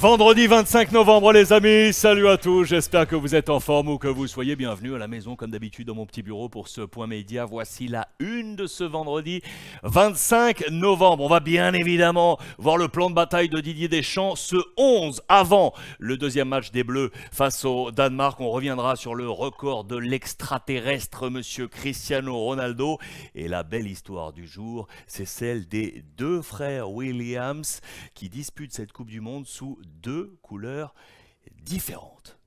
Vendredi 25 novembre les amis, salut à tous, j'espère que vous êtes en forme ou que vous soyez bienvenus à la maison comme d'habitude dans mon petit bureau pour ce point média. Voici la une de ce vendredi 25 novembre. On va bien évidemment voir le plan de bataille de Didier Deschamps ce 11 avant le deuxième match des Bleus face au Danemark. On reviendra sur le record de l'extraterrestre monsieur Cristiano Ronaldo et la belle histoire du jour, c'est celle des deux frères Williams qui disputent cette Coupe du Monde sous deux couleurs différentes.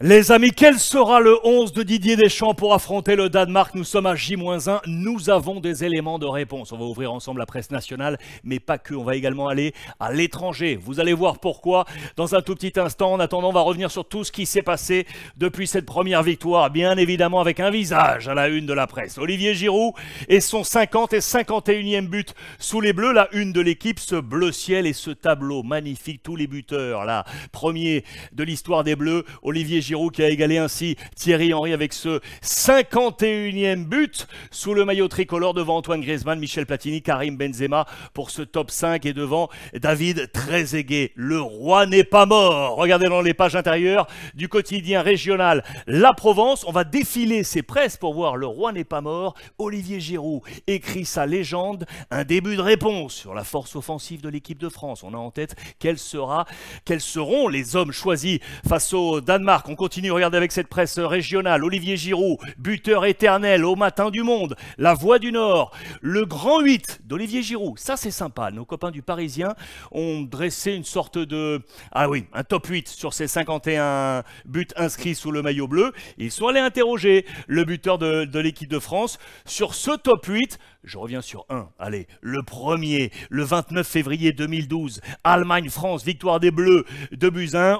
Les amis, quel sera le 11 de Didier Deschamps pour affronter le Danemark Nous sommes à J-1, nous avons des éléments de réponse. On va ouvrir ensemble la presse nationale, mais pas que, on va également aller à l'étranger. Vous allez voir pourquoi dans un tout petit instant. En attendant, on va revenir sur tout ce qui s'est passé depuis cette première victoire, bien évidemment avec un visage à la une de la presse. Olivier Giroud et son 50 et 51e but sous les Bleus, la une de l'équipe, ce bleu ciel et ce tableau magnifique, tous les buteurs, là, premier de l'histoire des Bleus, Olivier Giroud qui a égalé ainsi Thierry Henry avec ce 51e but sous le maillot tricolore devant Antoine Griezmann, Michel Platini, Karim Benzema pour ce top 5 et devant David Trezeguet. Le roi n'est pas mort. Regardez dans les pages intérieures du quotidien régional La Provence. On va défiler ses presses pour voir Le roi n'est pas mort. Olivier Giroud écrit sa légende. Un début de réponse sur la force offensive de l'équipe de France. On a en tête quels, sera, quels seront les hommes choisis face au Danemark continue, regardez avec cette presse régionale, Olivier Giroud, buteur éternel au matin du monde, la voix du Nord, le grand 8 d'Olivier Giroud, ça c'est sympa, nos copains du Parisien ont dressé une sorte de, ah oui, un top 8 sur ces 51 buts inscrits sous le maillot bleu, ils sont allés interroger le buteur de, de l'équipe de France sur ce top 8, je reviens sur un. Allez, le premier, le 29 février 2012, Allemagne-France, victoire des Bleus, de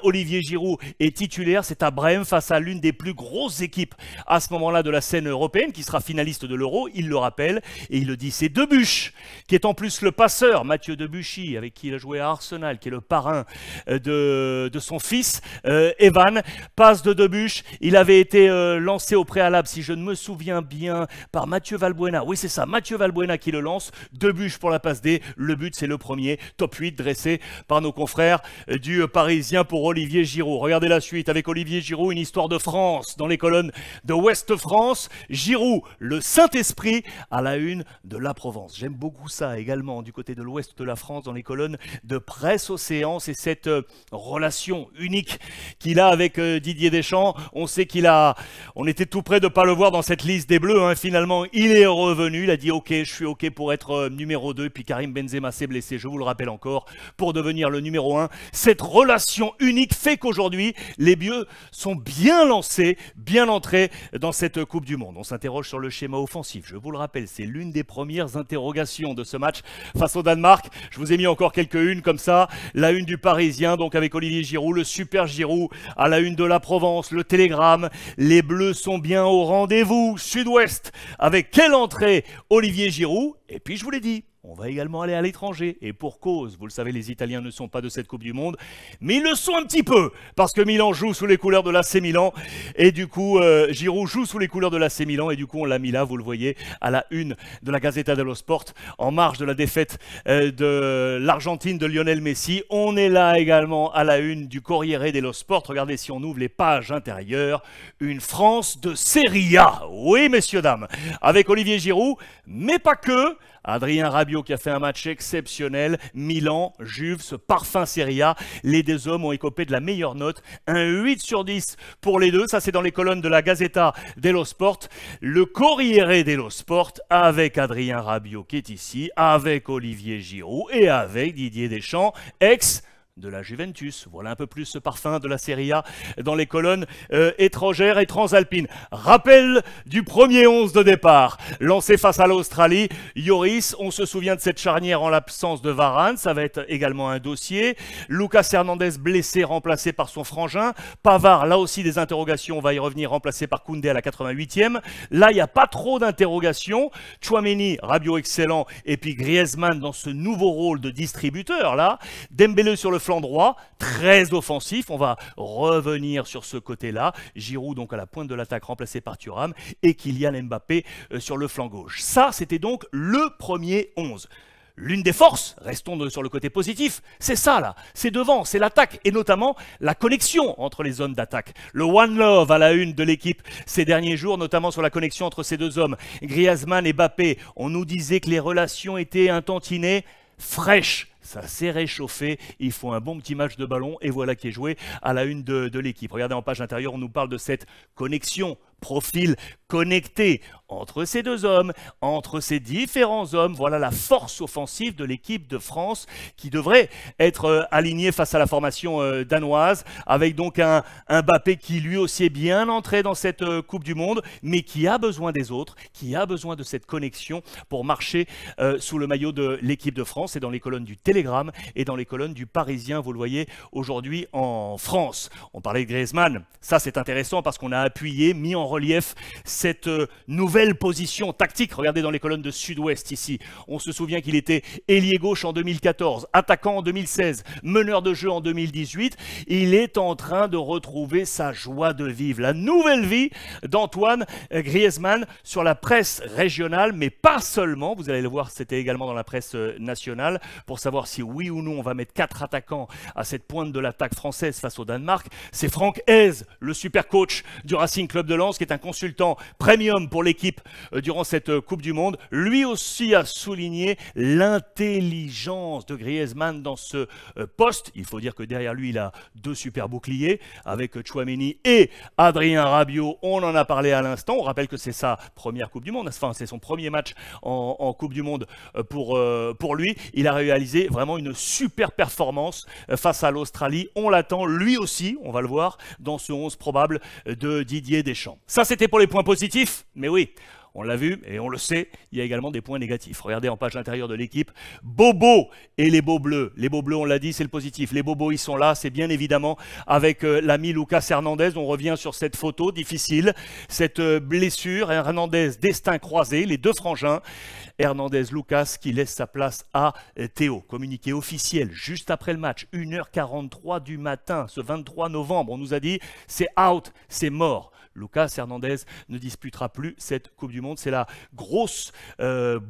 Olivier Giroud est titulaire. C'est à Brême face à l'une des plus grosses équipes à ce moment-là de la scène européenne, qui sera finaliste de l'Euro. Il le rappelle et il le dit. C'est Debuche qui est en plus le passeur, Mathieu Debuchy, avec qui il a joué à Arsenal, qui est le parrain euh, de, son fils, euh, Evan. Passe de Debuche. Il avait été euh, lancé au préalable, si je ne me souviens bien, par Mathieu Valbuena. Oui, c'est ça, Mathieu Valbuena qui le lance. Deux bûches pour la passe D. Le but, c'est le premier. Top 8 dressé par nos confrères euh, du Parisien pour Olivier Giroud. Regardez la suite avec Olivier Giroud, une histoire de France dans les colonnes de Ouest France. Giroud, le Saint-Esprit à la une de la Provence. J'aime beaucoup ça également du côté de l'Ouest de la France dans les colonnes de Presse Océan. C'est cette euh, relation unique qu'il a avec euh, Didier Deschamps. On sait qu'il a, on était tout près de ne pas le voir dans cette liste des Bleus. Hein. Finalement, il est revenu. Il a dit ok, je suis ok pour être euh, numéro 2, puis Karim Benzema s'est blessé, je vous le rappelle encore, pour devenir le numéro 1. Cette relation unique fait qu'aujourd'hui, les Bieux sont bien lancés, bien entrés dans cette Coupe du Monde. On s'interroge sur le schéma offensif, je vous le rappelle, c'est l'une des premières interrogations de ce match face au Danemark. Je vous ai mis encore quelques unes comme ça, la une du Parisien, donc avec Olivier Giroud, le super Giroud, à la une de la Provence, le Télégramme, les Bleus sont bien au rendez-vous, Sud-Ouest, avec quelle entrée Olivier Olivier Giroud, et puis je vous l'ai dit on va également aller à l'étranger. Et pour cause, vous le savez, les Italiens ne sont pas de cette Coupe du Monde, mais ils le sont un petit peu, parce que Milan joue sous les couleurs de l'AC Milan, et du coup, euh, Giroud joue sous les couleurs de l'AC Milan, et du coup, on l'a mis là, vous le voyez, à la une de la Gazzetta dello Sport, en marge de la défaite euh, de l'Argentine de Lionel Messi. On est là également à la une du Corriere dello Sport. Regardez si on ouvre les pages intérieures, une France de Serie A. Oui, messieurs, dames, avec Olivier Giroud, mais pas que, Adrien Rabiot qui a fait un match exceptionnel. Milan, Juve, ce parfum Serie Les deux hommes ont écopé de la meilleure note. Un 8 sur 10 pour les deux. Ça, c'est dans les colonnes de la Gazzetta dello Sport. Le Corriere dello Sport avec Adrien Rabiot qui est ici, avec Olivier Giroud et avec Didier Deschamps, ex- de la Juventus. Voilà un peu plus ce parfum de la Serie A dans les colonnes euh, étrangères et transalpines. Rappel du premier 11 de départ, lancé face à l'Australie. Yoris, on se souvient de cette charnière en l'absence de Varane, ça va être également un dossier. Lucas Hernandez blessé, remplacé par son frangin. Pavard, là aussi des interrogations, on va y revenir, remplacé par Koundé à la 88e. Là, il n'y a pas trop d'interrogations. Chouameni, Rabiot excellent, et puis Griezmann dans ce nouveau rôle de distributeur là. Dembélé sur le flanc droit, très offensif. On va revenir sur ce côté-là. Giroud donc à la pointe de l'attaque remplacé par Thuram et Kylian Mbappé euh, sur le flanc gauche. Ça, c'était donc le premier 11. L'une des forces, restons sur le côté positif, c'est ça là, c'est devant, c'est l'attaque et notamment la connexion entre les zones d'attaque. Le One Love à la une de l'équipe ces derniers jours, notamment sur la connexion entre ces deux hommes, Griezmann et Bappé. On nous disait que les relations étaient un tantinet fraîches, ça s'est réchauffé, il faut un bon petit match de ballon, et voilà qui est joué à la une de, de l'équipe. Regardez en page intérieure, on nous parle de cette connexion profil connecté entre ces deux hommes, entre ces différents hommes. Voilà la force offensive de l'équipe de France qui devrait être euh, alignée face à la formation euh, danoise, avec donc un, Mbappé qui lui aussi est bien entré dans cette euh, Coupe du Monde, mais qui a besoin des autres, qui a besoin de cette connexion pour marcher sous le maillot de l'équipe de France et dans les colonnes du Télégramme et dans les colonnes du Parisien, vous le voyez aujourd'hui en France. On parlait de Griezmann, ça c'est intéressant parce qu'on a appuyé, mis en relief cette euh, nouvelle position tactique. Regardez dans les colonnes de Sud-Ouest ici. On se souvient qu'il était ailier gauche en 2014, attaquant en 2016, meneur de jeu en 2018. Il est en train de retrouver sa joie de vivre, la nouvelle vie d'Antoine Griezmann sur la presse régionale, mais pas seulement. Vous allez le voir, c'était également dans la presse euh, nationale pour savoir si oui ou non on va mettre quatre attaquants à cette pointe de l'attaque française face au Danemark. C'est Franck Hez, le super coach du Racing Club de Lens, qui est un consultant premium pour l'équipe euh, durant cette euh, Coupe du Monde, lui aussi a souligné l'intelligence de Griezmann dans ce euh, poste. Il faut dire que derrière lui, il a deux super boucliers avec Chouameni et Adrien Rabiot. On en a parlé à l'instant. On rappelle que c'est sa première Coupe du Monde. Enfin, c'est son premier match en, Coupe du Monde pour, pour lui. Il a réalisé vraiment une super performance face à l'Australie. On l'attend lui aussi, on va le voir, dans ce 11 probable de Didier Deschamps. Ça, c'était pour les points positifs, mais oui, on l'a vu et on le sait, il y a également des points négatifs. Regardez en page intérieure de l'équipe, Bobo et les Beaux Bleus. Les Beaux Bleus, on l'a dit, c'est le positif. Les Bobos, ils sont là, c'est bien évidemment avec euh, l'ami Lucas Hernandez. On revient sur cette photo difficile, cette euh, blessure. Hernandez, destin croisé, les deux frangins. Hernandez Lucas qui laisse sa place à euh, Théo. Communiqué officiel juste après le match, 1h43 du matin, ce 23 novembre. On nous a dit, c'est out, c'est mort. Lucas Hernandez ne disputera plus cette Coupe du Monde. C'est la grosse euh,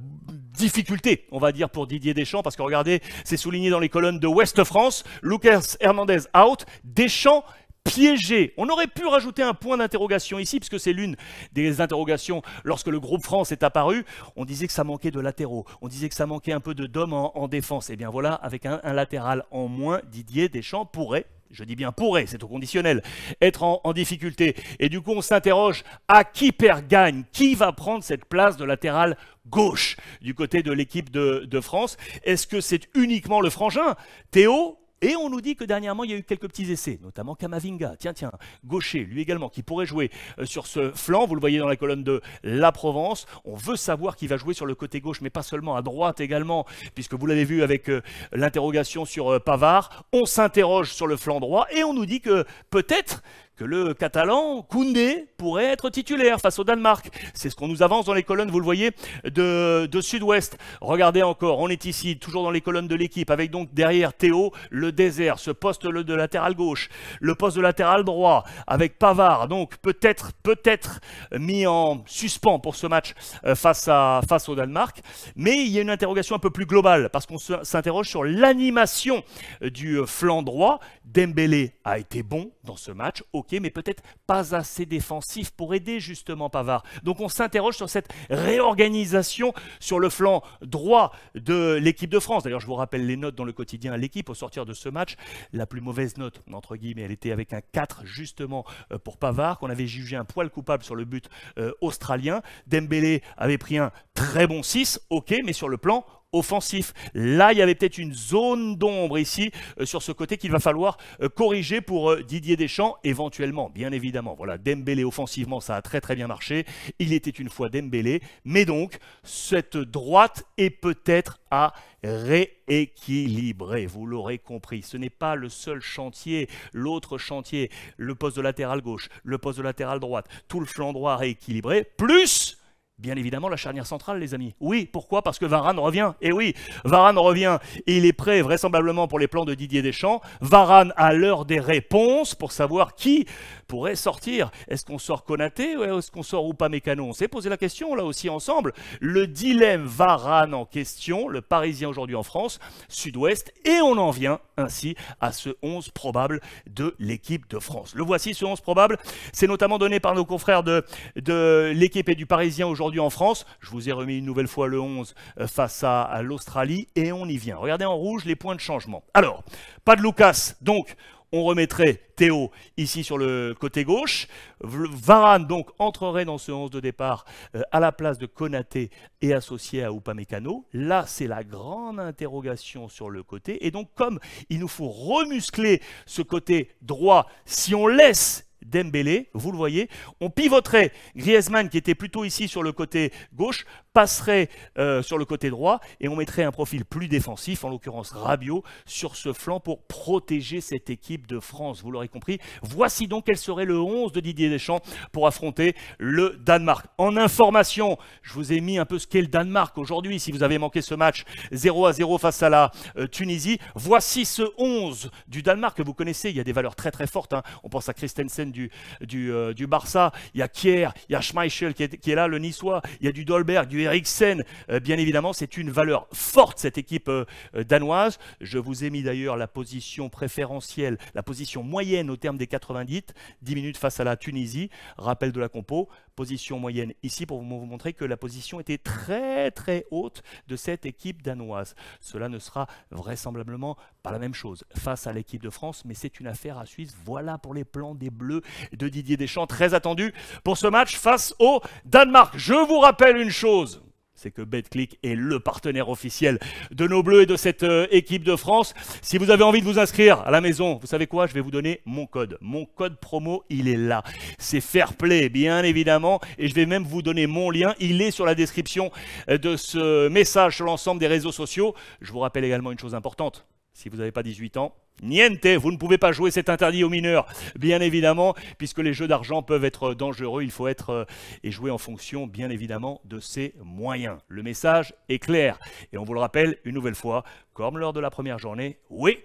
difficulté, on va dire, pour Didier Deschamps, parce que regardez, c'est souligné dans les colonnes de Ouest France, Lucas Hernandez out, Deschamps piégé. On aurait pu rajouter un point d'interrogation ici, puisque c'est l'une des interrogations lorsque le groupe France est apparu. On disait que ça manquait de latéraux, on disait que ça manquait un peu de d'hommes en, défense. Et eh bien voilà, avec un, un latéral en moins, Didier Deschamps pourrait je dis bien pourrait, c'est au conditionnel, être en, difficulté. Et du coup, on s'interroge à qui perd gagne, qui va prendre cette place de latéral gauche du côté de l'équipe de France Est-ce que c'est uniquement le frangin Théo et on nous dit que dernièrement, il y a eu quelques petits essais, notamment Kamavinga, tiens, tiens, Gaucher, lui également, qui pourrait jouer euh, sur ce flanc, vous le voyez dans la colonne de La Provence. On veut savoir qui va jouer sur le côté gauche, mais pas seulement, à droite également, puisque vous l'avez vu avec euh, l'interrogation sur euh, Pavard. On s'interroge sur le flanc droit et on nous dit que peut-être que le catalan Koundé pourrait être titulaire face au Danemark. C'est ce qu'on nous avance dans les colonnes, vous le voyez, de, Sud-Ouest. Regardez encore, on est ici, toujours dans les colonnes de l'équipe, avec donc derrière Théo, le désert, ce poste de latéral gauche, le poste de latéral droit, avec Pavard, donc peut-être, peut-être mis en suspens pour ce match euh, face, à, face au Danemark. Mais il y a une interrogation un peu plus globale, parce qu'on s'interroge sur l'animation euh, du euh, flanc droit. Dembélé a été bon dans ce match, au mais peut-être pas assez défensif pour aider justement Pavard. Donc on s'interroge sur cette réorganisation sur le flanc droit de l'équipe de France. D'ailleurs, je vous rappelle les notes dans le quotidien à l'équipe au sortir de ce match. La plus mauvaise note, entre guillemets, elle était avec un 4 justement euh, pour Pavard, qu'on avait jugé un poil coupable sur le but euh, australien. Dembélé avait pris un très bon 6, ok, mais sur le plan offensif. Là, il y avait peut-être une zone d'ombre ici euh, sur ce côté qu'il va falloir euh, corriger pour euh, Didier Deschamps éventuellement, bien évidemment. Voilà, Dembélé offensivement, ça a très très bien marché. Il était une fois Dembélé, mais donc cette droite est peut-être à rééquilibrer. Vous l'aurez compris, ce n'est pas le seul chantier. L'autre chantier, le poste de latéral gauche, le poste de latéral droite, tout le flanc droit rééquilibré, plus Bien évidemment, la charnière centrale, les amis. Oui, pourquoi Parce que Varane revient. Et eh oui, Varane revient. Et il est prêt, vraisemblablement, pour les plans de Didier Deschamps. Varane à l'heure des réponses pour savoir qui pourrait sortir. Est-ce qu'on sort Konaté ou est-ce qu'on sort ou pas Mécano On s'est posé la question, là aussi, ensemble. Le dilemme Varane en question, le Parisien aujourd'hui en France, Sud-Ouest. Et on en vient ainsi à ce 11 probable de l'équipe de France. Le voici, ce 11 probable. C'est notamment donné par nos confrères de, de l'équipe et du Parisien aujourd'hui en France. Je vous ai remis une nouvelle fois le 11 euh, face à, l'Australie et on y vient. Regardez en rouge les points de changement. Alors, pas de Lucas, donc on remettrait Théo ici sur le côté gauche. Varane donc entrerait dans ce 11 de départ euh, à la place de Konaté et associé à Upamecano. Là, c'est la grande interrogation sur le côté. Et donc, comme il nous faut remuscler ce côté droit, si on laisse Dembélé, vous le voyez. On pivoterait Griezmann, qui était plutôt ici sur le côté gauche, passerait euh, sur le côté droit, et on mettrait un profil plus défensif, en l'occurrence Rabiot, sur ce flanc pour protéger cette équipe de France, vous l'aurez compris. Voici donc quel serait le 11 de Didier Deschamps pour affronter le Danemark. En information, je vous ai mis un peu ce qu'est le Danemark aujourd'hui, si vous avez manqué ce match 0 à 0 face à la euh, Tunisie. Voici ce 11 du Danemark que vous connaissez, il y a des valeurs très très fortes. Hein. On pense à Christensen du du, euh, du, Barça, il y a Kier, il y a Schmeichel qui est, là, le Niçois, il y a du Dolberg, du Eriksen. Euh, bien évidemment, c'est une valeur forte, cette équipe euh, danoise. Je vous ai mis d'ailleurs la position préférentielle, la position moyenne au terme des 90, 10 minutes face à la Tunisie. Rappel de la compo, position moyenne ici pour vous montrer que la position était très très haute de cette équipe danoise. Cela ne sera vraisemblablement pas la même chose face à l'équipe de France, mais c'est une affaire à Suisse. Voilà pour les plans des Bleus de Didier Deschamps, très attendu pour ce match face au Danemark. Je vous rappelle une chose, c'est que BetClick est le partenaire officiel de nos Bleus et de cette euh, équipe de France. Si vous avez envie de vous inscrire à la maison, vous savez quoi Je vais vous donner mon code. Mon code promo, il est là. C'est Fair Play, bien évidemment. Et je vais même vous donner mon lien. Il est sur la description euh, de ce message sur l'ensemble des réseaux sociaux. Je vous rappelle également une chose importante. Si vous n'avez pas 18 ans, Niente, vous ne pouvez pas jouer, cet interdit aux mineurs, bien évidemment, puisque les jeux d'argent peuvent être dangereux, il faut être euh, et jouer en fonction, bien évidemment, de ses moyens. Le message est clair, et on vous le rappelle une nouvelle fois, comme lors de la première journée, oui,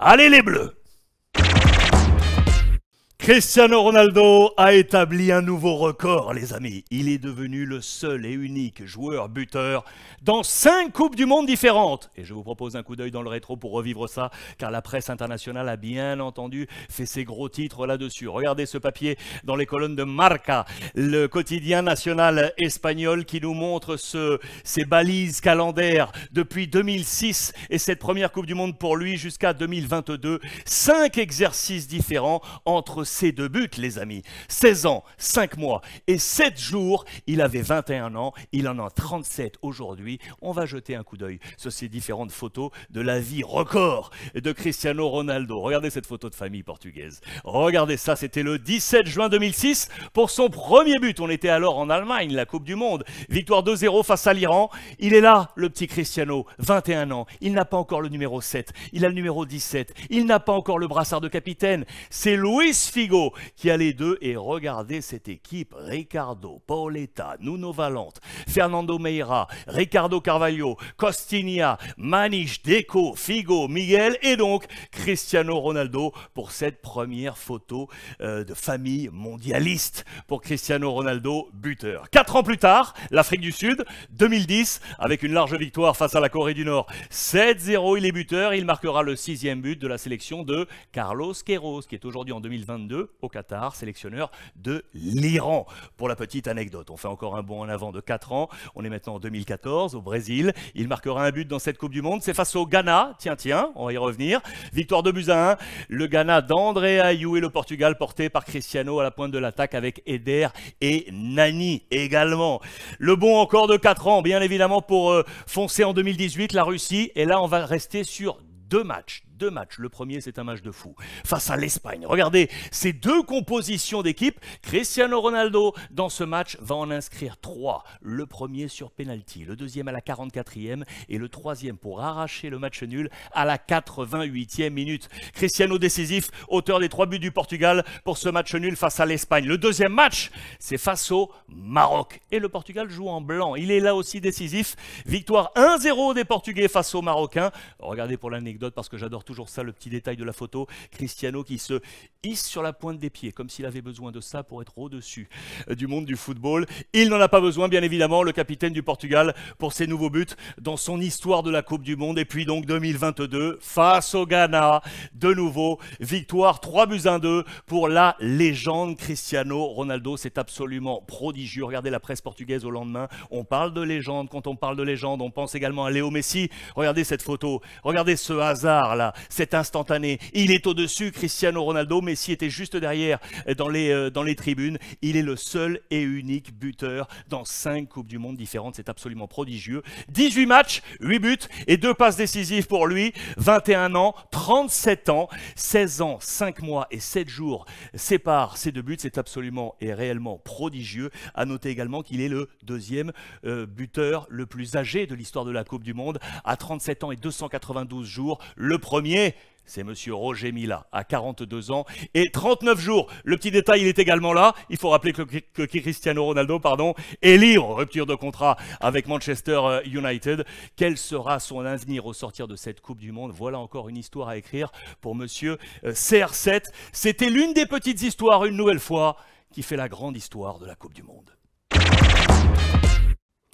allez les bleus Cristiano Ronaldo a établi un nouveau record, les amis. Il est devenu le seul et unique joueur buteur dans cinq Coupes du Monde différentes. Et je vous propose un coup d'œil dans le rétro pour revivre ça, car la presse internationale a bien entendu fait ses gros titres là-dessus. Regardez ce papier dans les colonnes de Marca, le quotidien national espagnol qui nous montre ce, ses balises calendaires depuis 2006 et cette première Coupe du Monde pour lui jusqu'à 2022. Cinq exercices différents entre ses deux buts, les amis. 16 ans, 5 mois et 7 jours. Il avait 21 ans, il en a 37 aujourd'hui. On va jeter un coup d'œil sur ces différentes photos de la vie record de Cristiano Ronaldo. Regardez cette photo de famille portugaise. Regardez ça, c'était le 17 juin 2006 pour son premier but. On était alors en Allemagne, la Coupe du Monde. Victoire 2-0 face à l'Iran. Il est là, le petit Cristiano, 21 ans. Il n'a pas encore le numéro 7, il a le numéro 17. Il n'a pas encore le brassard de capitaine. C'est Luis Figo qui a les deux. Et regardez cette équipe, Ricardo, Pauletta, Nuno Valente, Fernando Meira, Ricardo Carvalho, Costinha, Maniche, Deco, Figo, Miguel et donc Cristiano Ronaldo pour cette première photo euh, de famille mondialiste pour Cristiano Ronaldo, buteur. Quatre ans plus tard, l'Afrique du Sud, 2010, avec une large victoire face à la Corée du Nord. 7-0, il est buteur, il marquera le sixième but de la sélection de Carlos Queiroz, qui est aujourd'hui en 2022 au Qatar, sélectionneur de l'Iran. Pour la petite anecdote, on fait encore un bond en avant de 4 ans. On est maintenant en 2014 au Brésil. Il marquera un but dans cette Coupe du Monde. C'est face au Ghana. Tiens, tiens, on va y revenir. Victoire de buts hein. Le Ghana d'André Ayou et le Portugal porté par Cristiano à la pointe de l'attaque avec Eder et Nani également. Le bond encore de 4 ans, bien évidemment, pour euh, foncer en 2018 la Russie. Et là, on va rester sur deux matchs, deux matchs. Le premier, c'est un match de fou face à l'Espagne. Regardez ces deux compositions d'équipe. Cristiano Ronaldo, dans ce match, va en inscrire trois. Le premier sur penalty, le deuxième à la 44e et le troisième pour arracher le match nul à la 88e minute. Cristiano décisif, auteur des trois buts du Portugal pour ce match nul face à l'Espagne. Le deuxième match, c'est face au Maroc. Et le Portugal joue en blanc. Il est là aussi décisif. Victoire 1-0 des Portugais face aux Marocains. Regardez pour l'anecdote parce que j'adore tout toujours ça, le petit détail de la photo. Cristiano qui se hisse sur la pointe des pieds, comme s'il avait besoin de ça pour être au-dessus euh, du monde du football. Il n'en a pas besoin, bien évidemment, le capitaine du Portugal, pour ses nouveaux buts dans son histoire de la Coupe du Monde. Et puis donc 2022, face au Ghana, de nouveau, victoire 3 buts 1 2 pour la légende Cristiano Ronaldo. C'est absolument prodigieux. Regardez la presse portugaise au lendemain. On parle de légende. Quand on parle de légende, on pense également à Léo Messi. Regardez cette photo. Regardez ce hasard là c'est instantané. Il est au-dessus, Cristiano Ronaldo, Messi était juste derrière euh, dans les, euh, dans les tribunes. Il est le seul et unique buteur dans cinq Coupes du Monde différentes, c'est absolument prodigieux. 18 matchs, 8 buts et 2 passes décisives pour lui, 21 ans, 37 ans, 16 ans, 5 mois et 7 jours séparent ces deux buts, c'est absolument et réellement prodigieux. À noter également qu'il est le deuxième euh, buteur le plus âgé de l'histoire de la Coupe du Monde, à 37 ans et 292 jours, le premier c'est Monsieur Roger Mila, à 42 ans et 39 jours. Le petit détail, il est également là. Il faut rappeler que, Cristiano Ronaldo pardon, est libre, rupture de contrat avec Manchester euh, United. Quel sera son avenir au sortir de cette Coupe du Monde Voilà encore une histoire à écrire pour Monsieur euh, CR7. C'était l'une des petites histoires, une nouvelle fois, qui fait la grande histoire de la Coupe du Monde.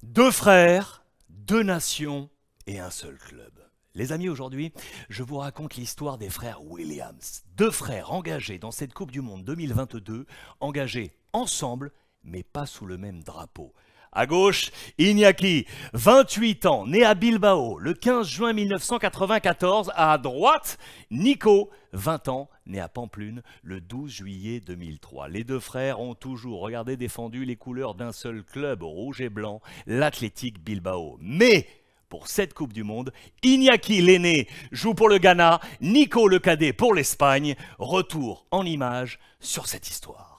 Deux frères, deux nations et un seul club. Les amis, aujourd'hui, je vous raconte l'histoire des frères Williams. Deux frères engagés dans cette Coupe du Monde 2022, engagés ensemble, mais pas sous le même drapeau. À gauche, Iñaki, 28 ans, né à Bilbao le 15 juin 1994. À droite, Nico, 20 ans, né à Pamplune le 12 juillet 2003. Les deux frères ont toujours, regardé défendu les couleurs d'un seul club rouge et blanc, l'Athletic Bilbao. Mais pour cette Coupe du Monde. Iñaki l'aîné joue pour le Ghana, Nico le cadet pour l'Espagne. Retour en images sur cette histoire.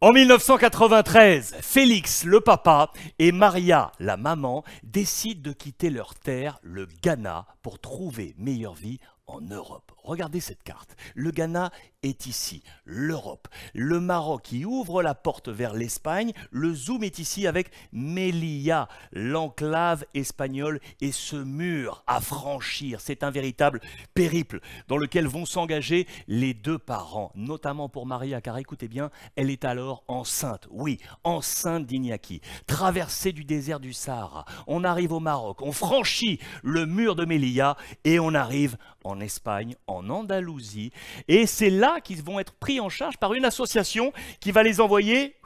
En 1993, Félix le papa et Maria la maman décident de quitter leur terre, le Ghana, pour trouver meilleure vie en Europe. Regardez cette carte. Le Ghana est ici, l'Europe. Le Maroc qui ouvre la porte vers l'Espagne. Le zoom est ici avec Melilla, l'enclave espagnole et ce mur à franchir. C'est un véritable périple dans lequel vont s'engager les deux parents, notamment pour Maria, car écoutez bien, elle est alors enceinte. Oui, enceinte d'Ignaki. Traversée du désert du Sahara. On arrive au Maroc, on franchit le mur de Melilla et on arrive en Espagne, en Andalousie. Et c'est là qu'ils vont être pris en charge par une association qui va les envoyer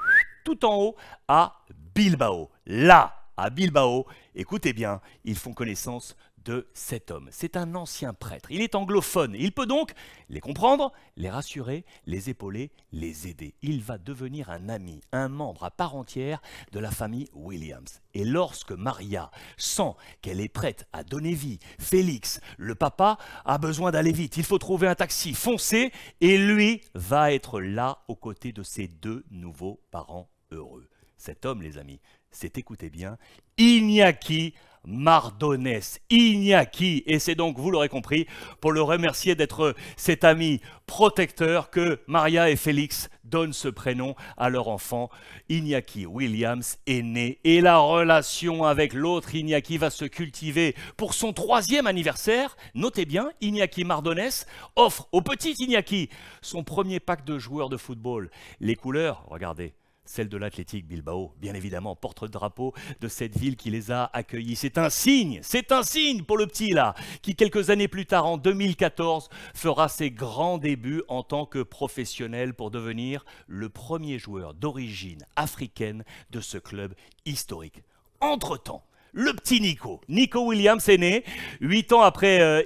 tout en haut à Bilbao. Là, à Bilbao, écoutez bien, ils font connaissance de cet homme. C'est un ancien prêtre, il est anglophone, il peut donc les comprendre, les rassurer, les épauler, les aider. Il va devenir un ami, un membre à part entière de la famille Williams. Et lorsque Maria sent qu'elle est prête à donner vie, Félix, le papa, a besoin d'aller vite, il faut trouver un taxi, foncer, et lui va être là aux côtés de ses deux nouveaux parents heureux. Cet homme, les amis, c'est écoutez bien, qui Mardones, Iñaki. Et c'est donc, vous l'aurez compris, pour le remercier d'être cet ami protecteur que Maria et Félix donnent ce prénom à leur enfant. Iñaki Williams est né et la relation avec l'autre Iñaki va se cultiver. Pour son troisième anniversaire, notez bien, Iñaki Mardones offre au petit Iñaki son premier pack de joueurs de football. Les couleurs, regardez, celle de l'Athletic Bilbao, bien évidemment, porte-drapeau de cette ville qui les a accueillis. C'est un signe, c'est un signe pour le petit là, qui quelques années plus tard, en 2014, fera ses grands débuts en tant que professionnel pour devenir le premier joueur d'origine africaine de ce club historique. Entre-temps, le petit Nico. Nico Williams est né huit ans après euh,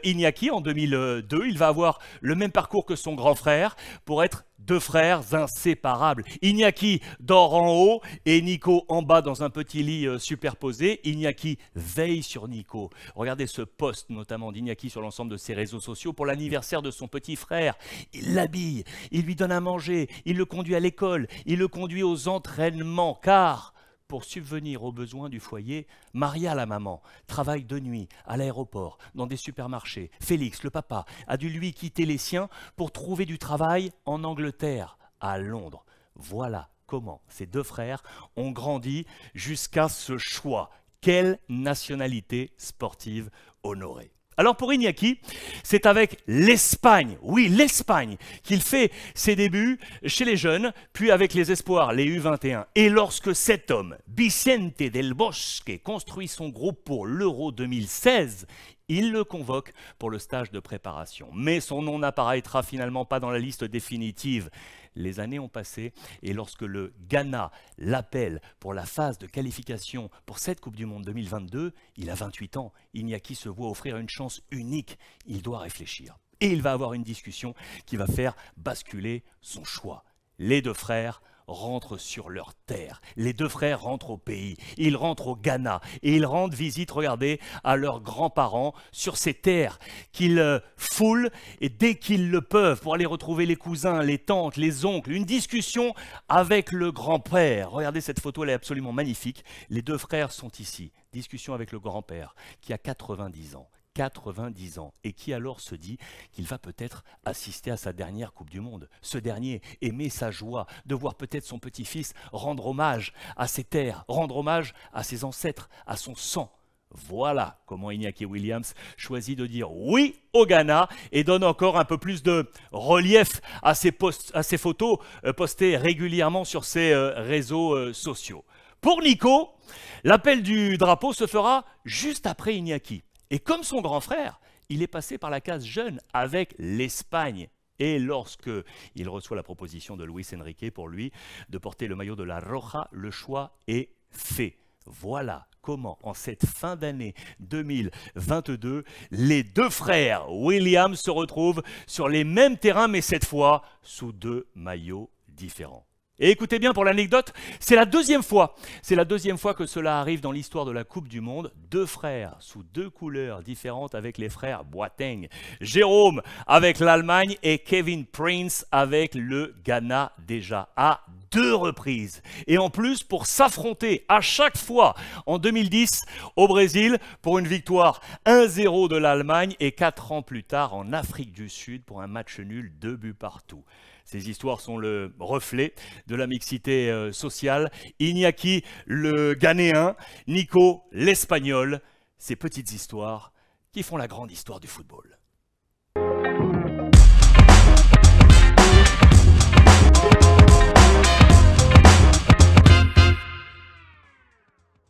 en 2002. Il va avoir le même parcours que son grand frère pour être deux frères inséparables. Iñaki dort en haut et Nico en bas dans un petit lit euh, superposé. Iñaki veille sur Nico. Regardez ce poste notamment d'Iñaki sur l'ensemble de ses réseaux sociaux pour l'anniversaire de son petit frère. Il l'habille, il lui donne à manger, il le conduit à l'école, il le conduit aux entraînements car pour subvenir aux besoins du foyer, Maria la maman travaille de nuit à l'aéroport, dans des supermarchés. Félix le papa a dû lui quitter les siens pour trouver du travail en Angleterre, à Londres. Voilà comment ces deux frères ont grandi jusqu'à ce choix. Quelle nationalité sportive honorée alors pour Iñaki, c'est avec l'Espagne, oui l'Espagne, qu'il fait ses débuts chez les jeunes, puis avec les espoirs, les U21. Et lorsque cet homme, Vicente del Bosque, construit son groupe pour l'Euro 2016, il le convoque pour le stage de préparation. Mais son nom n'apparaîtra finalement pas dans la liste définitive les années ont passé, et lorsque le Ghana l'appelle pour la phase de qualification pour cette Coupe du Monde 2022, il a 28 ans, il n'y a qui se voit offrir une chance unique, il doit réfléchir. Et il va avoir une discussion qui va faire basculer son choix. Les deux frères rentrent sur leur terre. Les deux frères rentrent au pays, ils rentrent au Ghana et ils rendent visite, regardez, à leurs grands-parents sur ces terres qu'ils euh, foulent et dès qu'ils le peuvent pour aller retrouver les cousins, les tantes, les oncles. Une discussion avec le grand-père. Regardez cette photo, elle est absolument magnifique. Les deux frères sont ici. Discussion avec le grand-père qui a 90 ans. 90 ans et qui alors se dit qu'il va peut-être assister à sa dernière Coupe du Monde. Ce dernier aimer sa joie de voir peut-être son petit-fils rendre hommage à ses terres, rendre hommage à ses ancêtres, à son sang. Voilà comment Iñaki Williams choisit de dire oui au Ghana et donne encore un peu plus de relief à ses, à photos euh, postées régulièrement sur ses euh, réseaux euh, sociaux. Pour Nico, l'appel du drapeau se fera juste après Iñaki. Et comme son grand frère, il est passé par la case jeune avec l'Espagne. Et lorsque il reçoit la proposition de Luis Enrique pour lui de porter le maillot de la Roja, le choix est fait. Voilà comment, en cette fin d'année 2022, les deux frères William se retrouvent sur les mêmes terrains, mais cette fois sous deux maillots différents. Et écoutez bien pour l'anecdote, c'est la deuxième fois, c'est la deuxième fois que cela arrive dans l'histoire de la Coupe du Monde. Deux frères sous deux couleurs différentes avec les frères Boateng, Jérôme avec l'Allemagne et Kevin Prince avec le Ghana déjà à deux reprises. Et en plus pour s'affronter à chaque fois en 2010 au Brésil pour une victoire 1-0 de l'Allemagne et quatre ans plus tard en Afrique du Sud pour un match nul deux buts partout. Ces histoires sont le reflet de la mixité euh, sociale. Iñaki, le Ghanéen, Nico, l'Espagnol, ces petites histoires qui font la grande histoire du football.